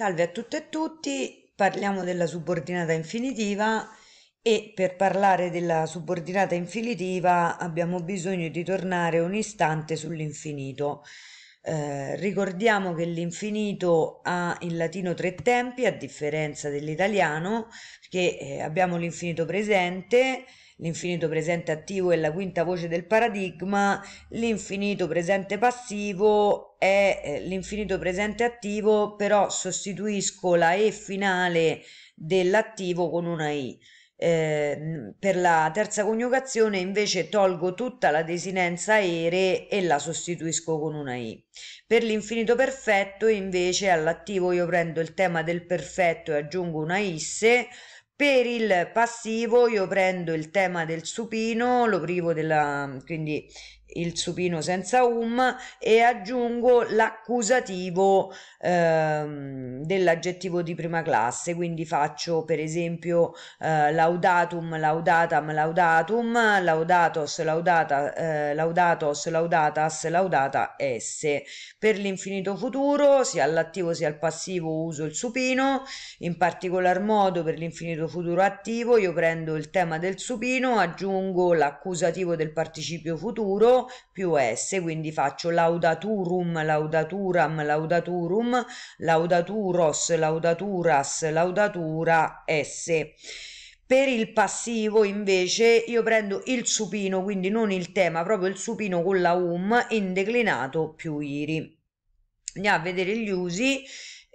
Salve a tutte e tutti, parliamo della subordinata infinitiva e per parlare della subordinata infinitiva abbiamo bisogno di tornare un istante sull'infinito. Eh, ricordiamo che l'infinito ha in latino tre tempi a differenza dell'italiano perché eh, abbiamo l'infinito presente, l'infinito presente attivo è la quinta voce del paradigma, l'infinito presente passivo è eh, l'infinito presente attivo, però sostituisco la E finale dell'attivo con una I. Eh, per la terza coniugazione invece tolgo tutta la desinenza ere e la sostituisco con una i. Per l'infinito perfetto invece all'attivo io prendo il tema del perfetto e aggiungo una isse per il passivo io prendo il tema del supino, lo privo della, quindi il supino senza um e aggiungo l'accusativo ehm, dell'aggettivo di prima classe, quindi faccio per esempio eh, laudatum, laudatam, laudatum, laudatos, laudata, eh, laudatos, laudatas, laudata s. Per l'infinito futuro, sia all'attivo sia al passivo uso il supino, in particolar modo per l'infinito futuro attivo io prendo il tema del supino, aggiungo l'accusativo del participio futuro più S, quindi faccio laudaturum, laudaturam, laudaturum, laudaturos, laudaturas, laudatura S. Per il passivo invece io prendo il supino, quindi non il tema, proprio il supino con la um in declinato più iri. Andiamo a vedere gli usi.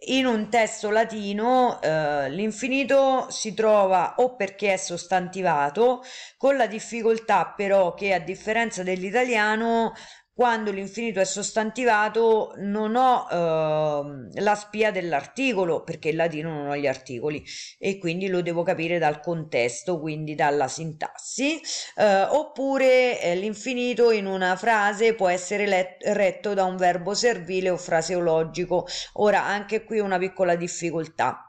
In un testo latino eh, l'infinito si trova o perché è sostantivato, con la difficoltà però che a differenza dell'italiano quando l'infinito è sostantivato non ho eh, la spia dell'articolo perché in latino non ho gli articoli e quindi lo devo capire dal contesto quindi dalla sintassi eh, oppure eh, l'infinito in una frase può essere let- retto da un verbo servile o fraseologico ora anche qui una piccola difficoltà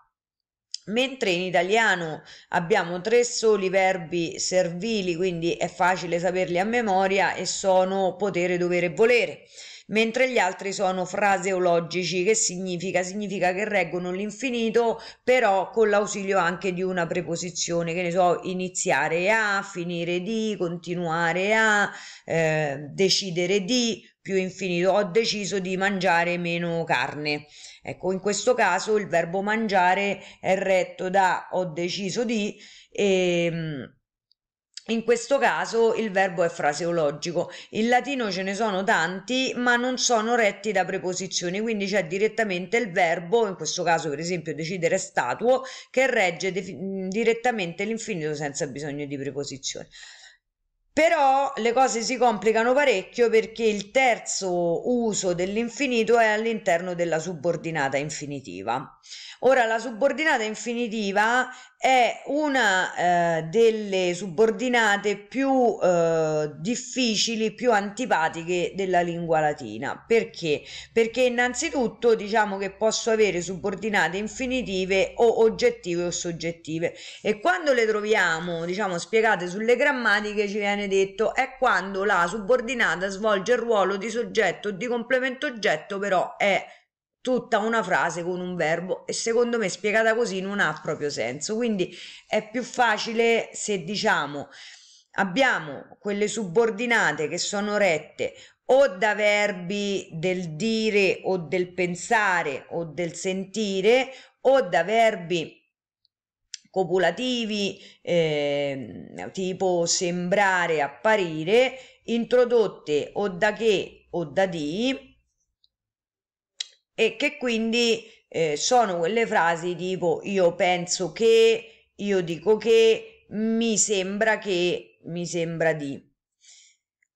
Mentre in italiano abbiamo tre soli verbi servili, quindi è facile saperli a memoria e sono potere, dovere e volere, mentre gli altri sono fraseologici, che significa? Significa che reggono l'infinito, però con l'ausilio anche di una preposizione, che ne so, iniziare a, finire di, continuare a, eh, decidere di, più infinito, ho deciso di mangiare meno carne. Ecco, in questo caso il verbo mangiare è retto da ho deciso di e ehm, in questo caso il verbo è fraseologico. In latino ce ne sono tanti, ma non sono retti da preposizioni, quindi c'è direttamente il verbo, in questo caso per esempio decidere statuo, che regge direttamente l'infinito senza bisogno di preposizioni. Però le cose si complicano parecchio perché il terzo uso dell'infinito è all'interno della subordinata infinitiva. Ora la subordinata infinitiva è una eh, delle subordinate più eh, difficili, più antipatiche della lingua latina. Perché? Perché innanzitutto diciamo che posso avere subordinate infinitive o oggettive o soggettive e quando le troviamo, diciamo, spiegate sulle grammatiche ci viene detto è quando la subordinata svolge il ruolo di soggetto o di complemento oggetto però è tutta una frase con un verbo e secondo me spiegata così non ha proprio senso. Quindi è più facile se diciamo abbiamo quelle subordinate che sono rette o da verbi del dire o del pensare o del sentire o da verbi copulativi eh, tipo sembrare, apparire, introdotte o da che o da di e che quindi eh, sono quelle frasi tipo io penso che, io dico che, mi sembra che, mi sembra di.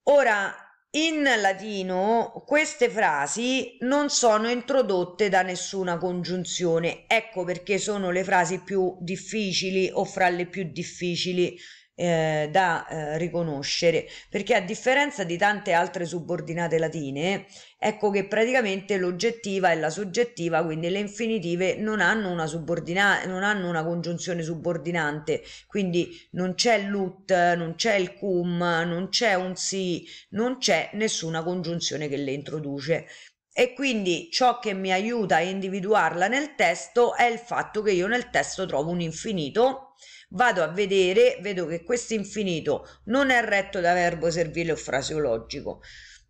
Ora, in latino queste frasi non sono introdotte da nessuna congiunzione, ecco perché sono le frasi più difficili o fra le più difficili eh, da eh, riconoscere, perché a differenza di tante altre subordinate latine, ecco che praticamente l'oggettiva e la soggettiva, quindi le infinitive, non hanno una, subordinata non hanno una congiunzione subordinante, quindi non c'è l'ut, non c'è il cum, non c'è un si, non c'è nessuna congiunzione che le introduce. E quindi ciò che mi aiuta a individuarla nel testo è il fatto che io nel testo trovo un infinito vado a vedere, vedo che questo infinito non è retto da verbo servile o fraseologico,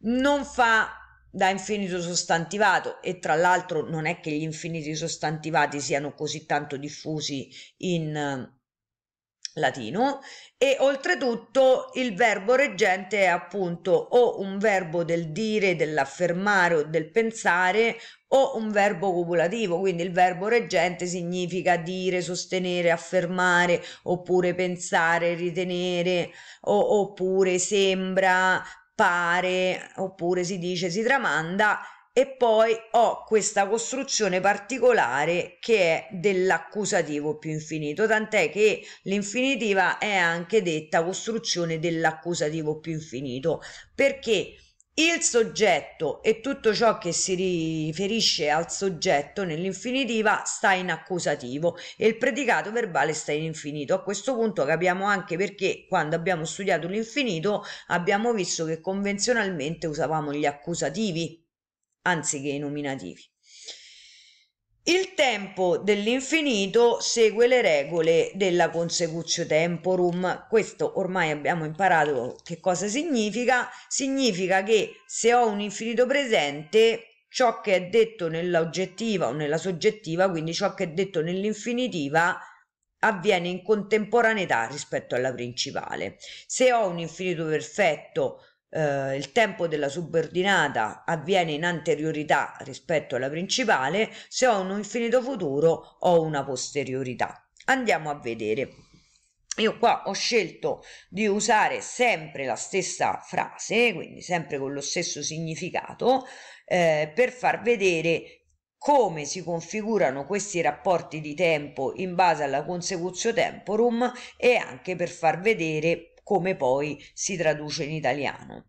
non fa da infinito sostantivato e tra l'altro non è che gli infiniti sostantivati siano così tanto diffusi in latino e oltretutto il verbo reggente è appunto o un verbo del dire, dell'affermare o del pensare o un verbo copulativo, quindi il verbo reggente significa dire, sostenere, affermare oppure pensare, ritenere o, oppure sembra, pare oppure si dice, si tramanda e poi ho questa costruzione particolare che è dell'accusativo più infinito, tant'è che l'infinitiva è anche detta costruzione dell'accusativo più infinito, perché il soggetto e tutto ciò che si riferisce al soggetto nell'infinitiva sta in accusativo e il predicato verbale sta in infinito. A questo punto capiamo anche perché quando abbiamo studiato l'infinito abbiamo visto che convenzionalmente usavamo gli accusativi anziché i nominativi. Il tempo dell'infinito segue le regole della consecutio temporum. Questo ormai abbiamo imparato che cosa significa. Significa che se ho un infinito presente, ciò che è detto nell'oggettiva o nella soggettiva, quindi ciò che è detto nell'infinitiva, avviene in contemporaneità rispetto alla principale. Se ho un infinito perfetto, eh, il tempo della subordinata avviene in anteriorità rispetto alla principale, se ho un infinito futuro ho una posteriorità. Andiamo a vedere. Io qua ho scelto di usare sempre la stessa frase, quindi sempre con lo stesso significato, eh, per far vedere come si configurano questi rapporti di tempo in base alla consecutio temporum e anche per far vedere come poi si traduce in italiano.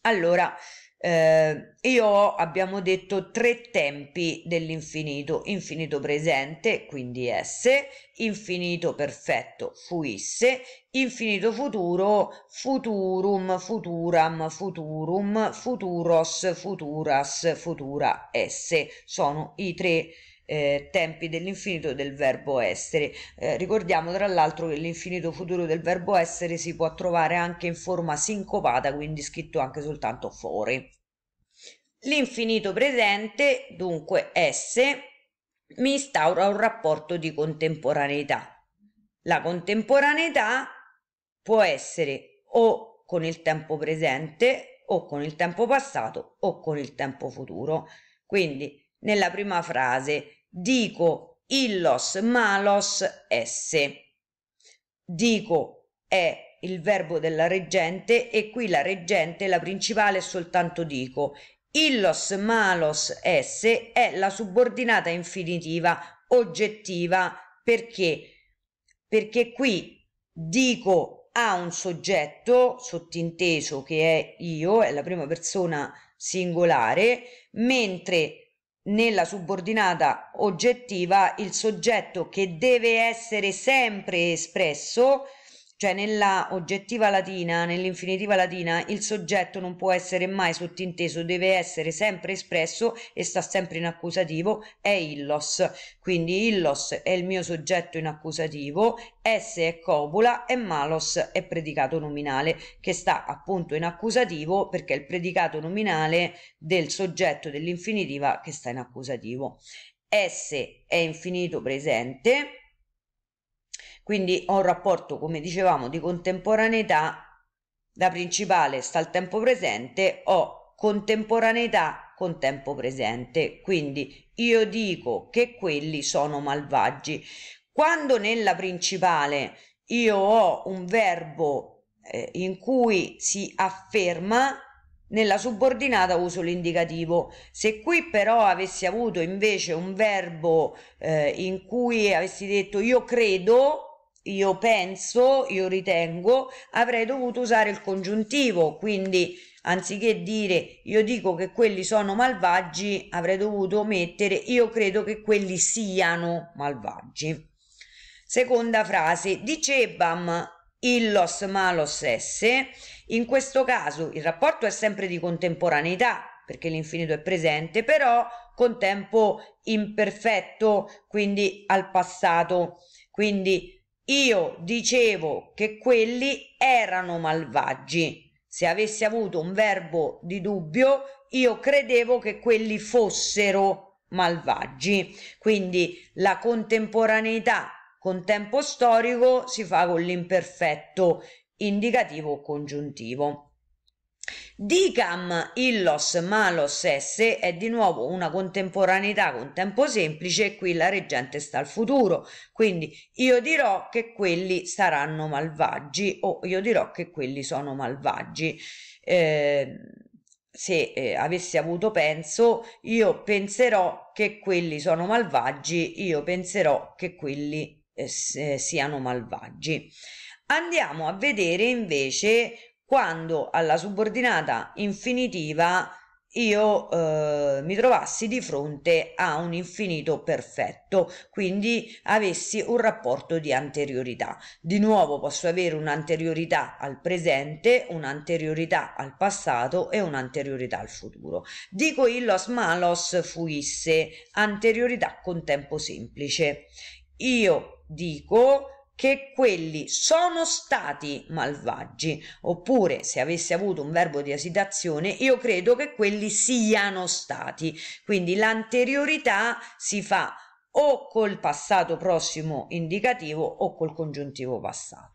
Allora, eh, io abbiamo detto, tre tempi dell'infinito, infinito presente, quindi esse, infinito perfetto, fuisse, infinito futuro, futurum, futuram, futurum, futuros, futuras, futura esse, Sono i tre tempi eh, tempi dell'infinito del verbo essere. Eh, ricordiamo tra l'altro che l'infinito futuro del verbo essere si può trovare anche in forma sincopata, quindi scritto anche soltanto fuori. L'infinito presente, dunque S, mi instaura un rapporto di contemporaneità. La contemporaneità può essere o con il tempo presente o con il tempo passato o con il tempo futuro. Quindi nella prima frase dico illos malos esse. Dico è il verbo della reggente e qui la reggente, la principale, è soltanto dico. Illos malos esse è la subordinata infinitiva oggettiva perché? Perché qui dico ha un soggetto sottinteso che è io, è la prima persona singolare, mentre nella subordinata oggettiva il soggetto che deve essere sempre espresso cioè nella oggettiva latina, nell'infinitiva latina, il soggetto non può essere mai sottinteso, deve essere sempre espresso e sta sempre in accusativo, è illos. Quindi illos è il mio soggetto in accusativo, s è copula e malos è predicato nominale, che sta appunto in accusativo perché è il predicato nominale del soggetto dell'infinitiva che sta in accusativo. S è infinito presente quindi ho un rapporto, come dicevamo, di contemporaneità la principale sta al tempo presente, ho contemporaneità con tempo presente. Quindi io dico che quelli sono malvagi. Quando nella principale io ho un verbo eh, in cui si afferma, nella subordinata uso l'indicativo. Se qui però avessi avuto invece un verbo eh, in cui avessi detto io credo, io penso, io ritengo, avrei dovuto usare il congiuntivo, quindi anziché dire io dico che quelli sono malvagi, avrei dovuto mettere io credo che quelli siano malvagi. Seconda frase, dicebam illos malos esse, in questo caso il rapporto è sempre di contemporaneità perché l'infinito è presente, però con tempo imperfetto, quindi al passato. Quindi io dicevo che quelli erano malvagi. Se avessi avuto un verbo di dubbio, io credevo che quelli fossero malvagi. Quindi la contemporaneità con tempo storico si fa con l'imperfetto indicativo o congiuntivo. Dicam illos malos esse è di nuovo una contemporaneità con tempo semplice e qui la reggente sta al futuro, quindi io dirò che quelli saranno malvagi o io dirò che quelli sono malvagi. Eh, se eh, avessi avuto penso, io penserò che quelli sono malvagi, io penserò che quelli eh, siano malvagi. Andiamo a vedere invece quando alla subordinata infinitiva io eh, mi trovassi di fronte a un infinito perfetto, quindi avessi un rapporto di anteriorità. Di nuovo posso avere un'anteriorità al presente, un'anteriorità al passato e un'anteriorità al futuro. Dico illos malos fuisse, anteriorità con tempo semplice. Io dico che quelli sono stati malvagi, oppure se avesse avuto un verbo di esitazione, io credo che quelli siano stati. Quindi l'anteriorità si fa o col passato prossimo indicativo o col congiuntivo passato.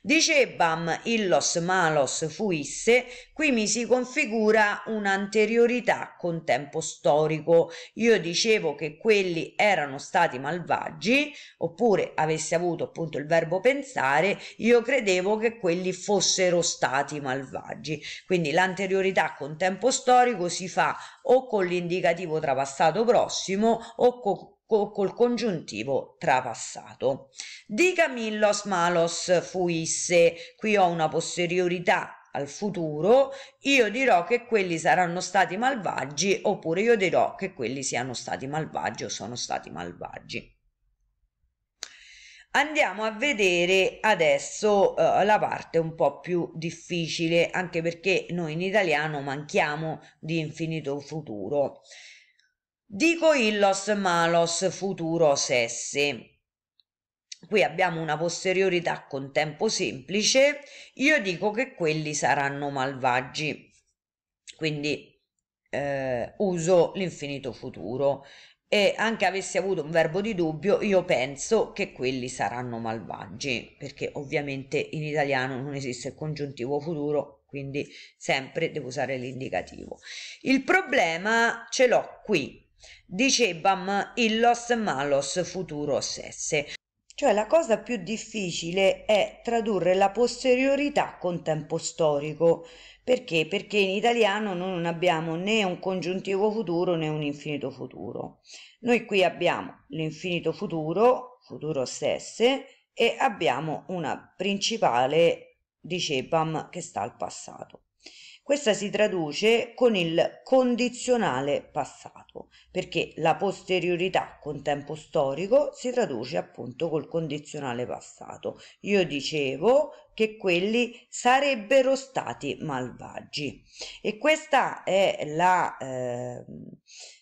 Dice illos malos fuisse, qui mi si configura un'anteriorità con tempo storico. Io dicevo che quelli erano stati malvagi, oppure avessi avuto appunto il verbo pensare, io credevo che quelli fossero stati malvagi. Quindi l'anteriorità con tempo storico si fa o con l'indicativo trapassato prossimo o con co- col congiuntivo trapassato. Dica millos malos fuisse, qui ho una posteriorità al futuro, io dirò che quelli saranno stati malvagi oppure io dirò che quelli siano stati malvagi o sono stati malvagi. Andiamo a vedere adesso eh, la parte un po' più difficile, anche perché noi in italiano manchiamo di infinito futuro dico illos malos futuros esse. Qui abbiamo una posteriorità con tempo semplice, io dico che quelli saranno malvagi, quindi eh, uso l'infinito futuro e anche avessi avuto un verbo di dubbio, io penso che quelli saranno malvagi, perché ovviamente in italiano non esiste il congiuntivo futuro, quindi sempre devo usare l'indicativo. Il problema ce l'ho qui, Dicebam illos malos futuros esse. Cioè la cosa più difficile è tradurre la posteriorità con tempo storico. Perché? Perché in italiano noi non abbiamo né un congiuntivo futuro né un infinito futuro. Noi qui abbiamo l'infinito futuro, futuro stesse, e abbiamo una principale dicepam che sta al passato. Questa si traduce con il condizionale passato, perché la posteriorità con tempo storico si traduce appunto col condizionale passato. Io dicevo che quelli sarebbero stati malvagi e questa è la eh,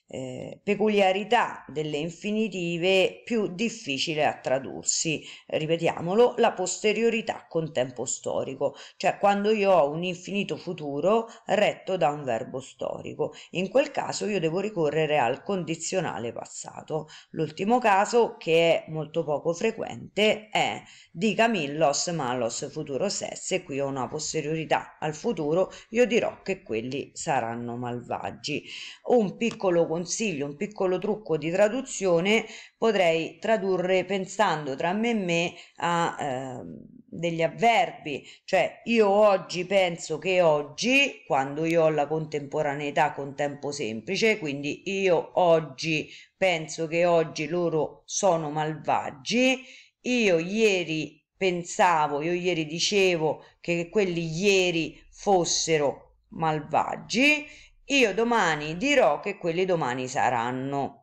eh, peculiarità delle infinitive più difficile a tradursi, ripetiamolo, la posteriorità con tempo storico, cioè quando io ho un infinito futuro retto da un verbo storico. In quel caso io devo ricorrere al condizionale passato. L'ultimo caso, che è molto poco frequente, è di Camillos malos futuro ses qui ho una posteriorità al futuro, io dirò che quelli saranno malvagi. Un piccolo consiglio, un piccolo trucco di traduzione, potrei tradurre pensando tra me e me a eh, degli avverbi, cioè io oggi penso che oggi, quando io ho la contemporaneità con tempo semplice, quindi io oggi penso che oggi loro sono malvagi, io ieri pensavo, io ieri dicevo che quelli ieri fossero malvagi io domani dirò che quelli domani saranno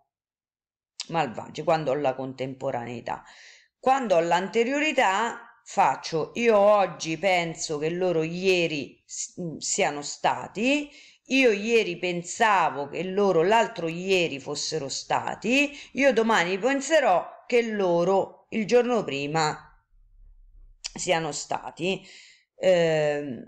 malvagi quando ho la contemporaneità. Quando ho l'anteriorità faccio io oggi penso che loro ieri mm, siano stati, io ieri pensavo che loro l'altro ieri fossero stati, io domani penserò che loro il giorno prima siano stati. Eh,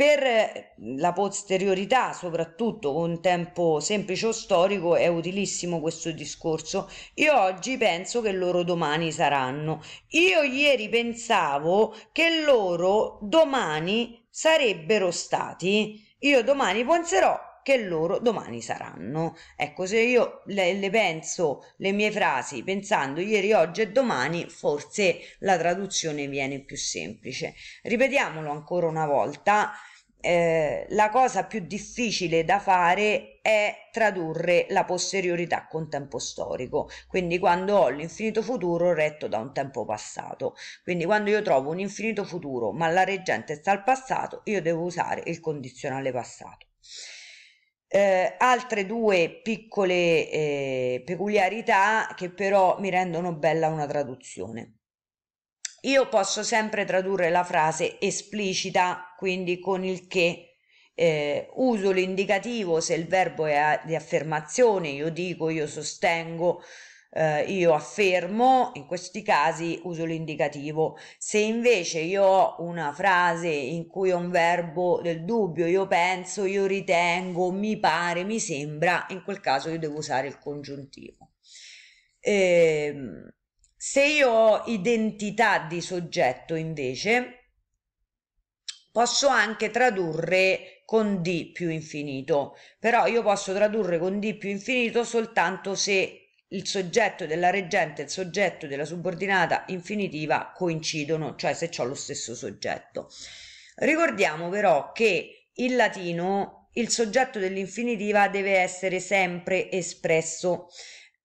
per eh, la posteriorità, soprattutto con tempo semplice o storico, è utilissimo questo discorso. Io oggi penso che loro domani saranno. Io ieri pensavo che loro domani sarebbero stati. Io domani penserò che loro domani saranno. Ecco, se io le, le penso le mie frasi pensando ieri, oggi e domani, forse la traduzione viene più semplice. Ripetiamolo ancora una volta. Eh, la cosa più difficile da fare è tradurre la posteriorità con tempo storico, quindi quando ho l'infinito futuro retto da un tempo passato. Quindi quando io trovo un infinito futuro ma la reggente sta al passato, io devo usare il condizionale passato. Eh, altre due piccole eh, peculiarità che però mi rendono bella una traduzione. Io posso sempre tradurre la frase esplicita, quindi con il che. Eh, uso l'indicativo se il verbo è di affermazione, io dico, io sostengo, eh, io affermo, in questi casi uso l'indicativo. Se invece io ho una frase in cui ho un verbo del dubbio, io penso, io ritengo, mi pare, mi sembra, in quel caso io devo usare il congiuntivo. Ehm, se io ho identità di soggetto invece, posso anche tradurre con D più infinito, però io posso tradurre con D più infinito soltanto se il soggetto della reggente e il soggetto della subordinata infinitiva coincidono, cioè se ho lo stesso soggetto. Ricordiamo però che in latino il soggetto dell'infinitiva deve essere sempre espresso.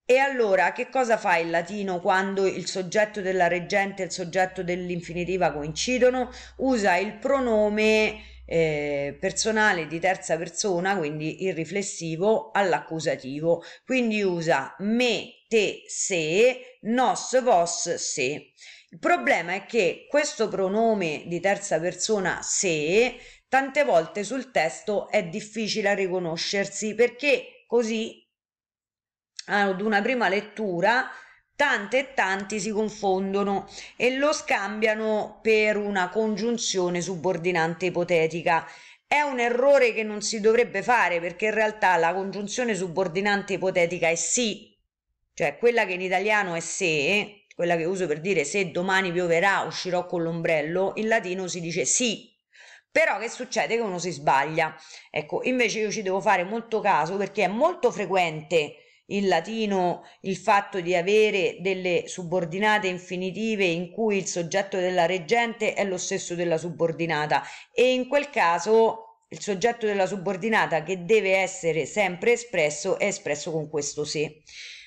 E allora che cosa fa il latino quando il soggetto della reggente e il soggetto dell'infinitiva coincidono? Usa il pronome eh, personale di terza persona, quindi il riflessivo, all'accusativo. Quindi usa me, te, se, nos, vos, se. Il problema è che questo pronome di terza persona, se, tante volte sul testo è difficile a riconoscersi perché così ad una prima lettura tante e tanti si confondono e lo scambiano per una congiunzione subordinante ipotetica. È un errore che non si dovrebbe fare perché in realtà la congiunzione subordinante ipotetica è sì, cioè quella che in italiano è se, quella che uso per dire se domani pioverà uscirò con l'ombrello, in latino si dice sì. Però che succede che uno si sbaglia? Ecco, invece io ci devo fare molto caso perché è molto frequente in latino il fatto di avere delle subordinate infinitive in cui il soggetto della reggente è lo stesso della subordinata e in quel caso il soggetto della subordinata che deve essere sempre espresso è espresso con questo se.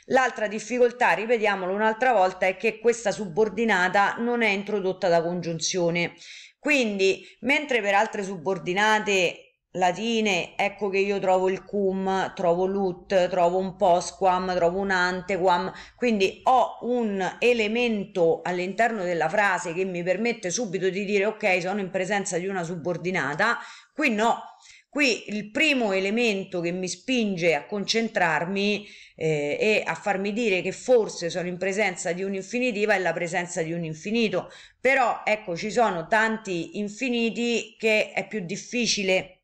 L'altra difficoltà, ripetiamolo un'altra volta, è che questa subordinata non è introdotta da congiunzione. Quindi, mentre per altre subordinate latine, ecco che io trovo il cum, trovo l'ut, trovo un posquam, trovo un antequam, quindi ho un elemento all'interno della frase che mi permette subito di dire ok, sono in presenza di una subordinata, qui no. Qui il primo elemento che mi spinge a concentrarmi eh, e a farmi dire che forse sono in presenza di un'infinitiva è la presenza di un infinito, però ecco ci sono tanti infiniti che è più difficile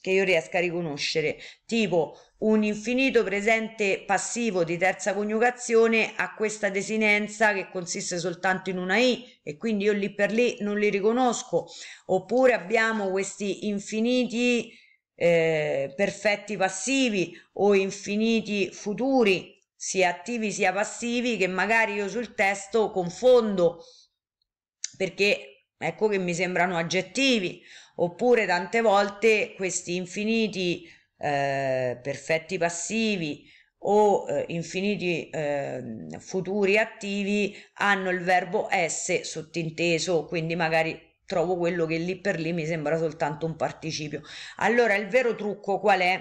che io riesca a riconoscere, tipo un infinito presente passivo di terza coniugazione a questa desinenza che consiste soltanto in una i e quindi io lì per lì non li riconosco, oppure abbiamo questi infiniti eh, perfetti passivi o infiniti futuri, sia attivi sia passivi, che magari io sul testo confondo perché Ecco che mi sembrano aggettivi, oppure tante volte questi infiniti eh, perfetti passivi o eh, infiniti eh, futuri attivi hanno il verbo S sottinteso, quindi magari trovo quello che lì per lì mi sembra soltanto un participio. Allora il vero trucco qual è?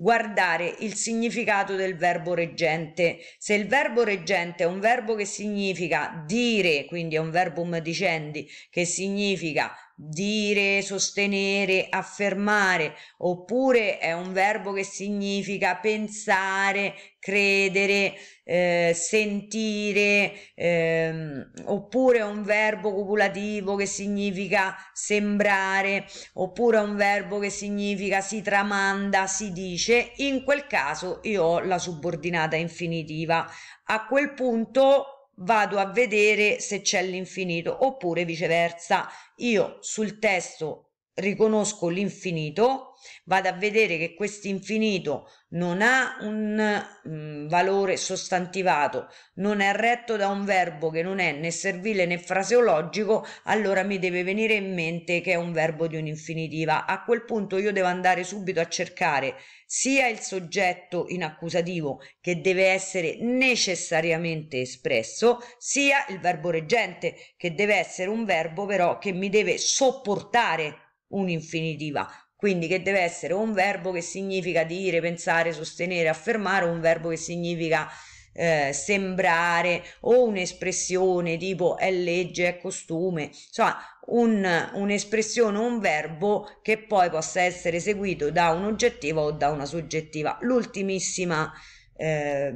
guardare il significato del verbo reggente. Se il verbo reggente è un verbo che significa dire, quindi è un verbum dicendi, che significa dire, sostenere, affermare, oppure è un verbo che significa pensare, credere, eh, sentire, ehm, oppure è un verbo copulativo che significa sembrare, oppure è un verbo che significa si tramanda, si dice, in quel caso io ho la subordinata infinitiva. A quel punto vado a vedere se c'è l'infinito oppure viceversa io sul testo riconosco l'infinito, vado a vedere che quest'infinito non ha un mm, valore sostantivato, non è retto da un verbo che non è né servile né fraseologico, allora mi deve venire in mente che è un verbo di un'infinitiva. A quel punto io devo andare subito a cercare sia il soggetto in accusativo che deve essere necessariamente espresso, sia il verbo reggente che deve essere un verbo però che mi deve sopportare un'infinitiva, quindi che deve essere un verbo che significa dire, pensare, sostenere, affermare, un verbo che significa eh, sembrare o un'espressione tipo è legge, è costume, insomma un, un'espressione, un verbo che poi possa essere seguito da un oggettivo o da una soggettiva. L'ultimissima, eh,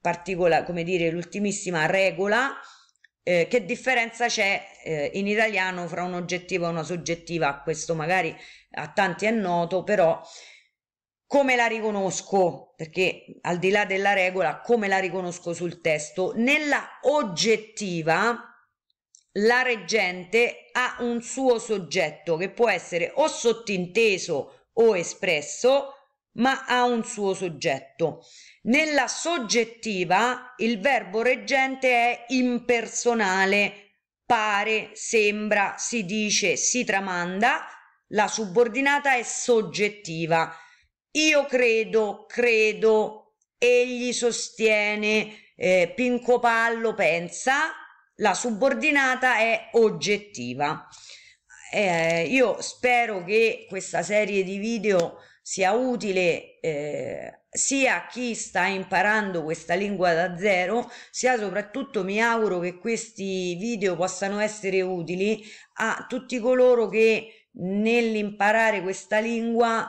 particola, come dire, l'ultimissima regola eh, che differenza c'è eh, in italiano fra un oggettivo e una soggettiva? Questo magari a tanti è noto, però come la riconosco? Perché al di là della regola, come la riconosco sul testo? Nella oggettiva la reggente ha un suo soggetto che può essere o sottinteso o espresso ma ha un suo soggetto. Nella soggettiva il verbo reggente è impersonale, pare, sembra, si dice, si tramanda, la subordinata è soggettiva. Io credo, credo, egli sostiene, eh, Pinco Pallo pensa, la subordinata è oggettiva. Eh, io spero che questa serie di video sia utile eh, sia a chi sta imparando questa lingua da zero, sia soprattutto mi auguro che questi video possano essere utili a tutti coloro che nell'imparare questa lingua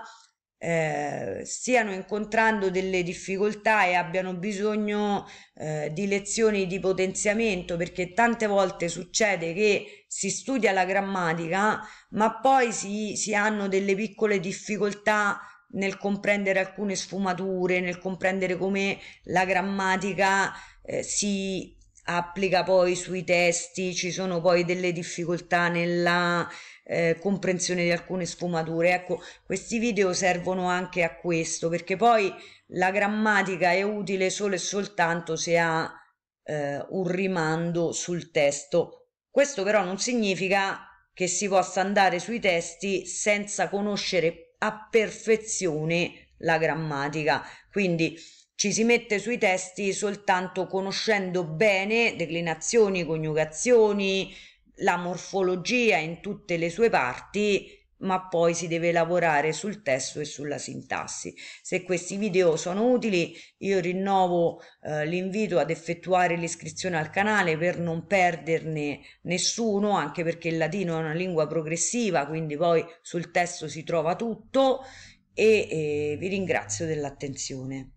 eh, stiano incontrando delle difficoltà e abbiano bisogno eh, di lezioni di potenziamento perché tante volte succede che si studia la grammatica ma poi si, si hanno delle piccole difficoltà nel comprendere alcune sfumature, nel comprendere come la grammatica eh, si applica poi sui testi, ci sono poi delle difficoltà nella eh, comprensione di alcune sfumature. Ecco, questi video servono anche a questo, perché poi la grammatica è utile solo e soltanto se ha eh, un rimando sul testo. Questo però non significa che si possa andare sui testi senza conoscere a perfezione la grammatica. Quindi ci si mette sui testi soltanto conoscendo bene declinazioni, coniugazioni, la morfologia in tutte le sue parti ma poi si deve lavorare sul testo e sulla sintassi. Se questi video sono utili, io rinnovo eh, l'invito ad effettuare l'iscrizione al canale per non perderne nessuno, anche perché il latino è una lingua progressiva, quindi poi sul testo si trova tutto e eh, vi ringrazio dell'attenzione.